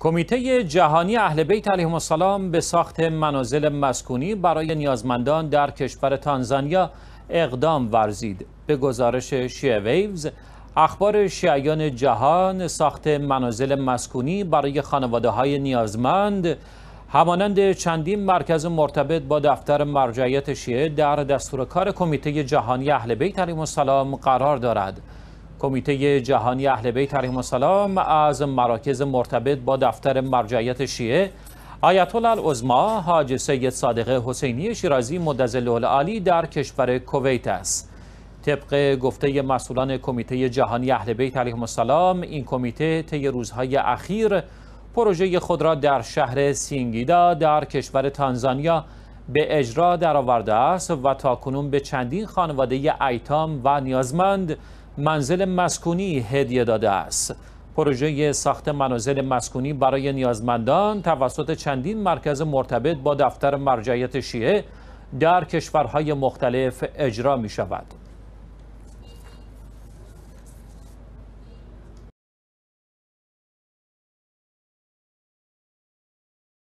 کمیته جهانی اهل بیت علیهم السلام به ساخت منازل مسکونی برای نیازمندان در کشور تانزانیا اقدام ورزید. به گزارش شیعه ویوز، اخبار شیعیان جهان ساخت منازل مسکونی برای خانواده های نیازمند همانند چندین مرکز مرتبط با دفتر مرجعیت شیعه در دستور کار کمیته جهانی اهل بیت علیهم السلام قرار دارد. کمیته جهانی اهل بیت علیهم السلام از مراکز مرتبط با دفتر مرجعیت شیعه آیت الله العظما حاج سید صادق حسینی شیرازی مدظله العالی در کشور کویت است طبق گفته مسئولان کمیته جهانی اهل بیت علیهم السلام این کمیته طی روزهای اخیر پروژه خود را در شهر سینگیدا در کشور تانزانیا به اجرا درآورده است و تاکنون به چندین خانواده ایتام و نیازمند منزل مسکونی هدیه داده است. پروژه ساخت منازل مسکونی برای نیازمندان توسط چندین مرکز مرتبط با دفتر مرجعیت شیعه در کشورهای مختلف اجرا می شود.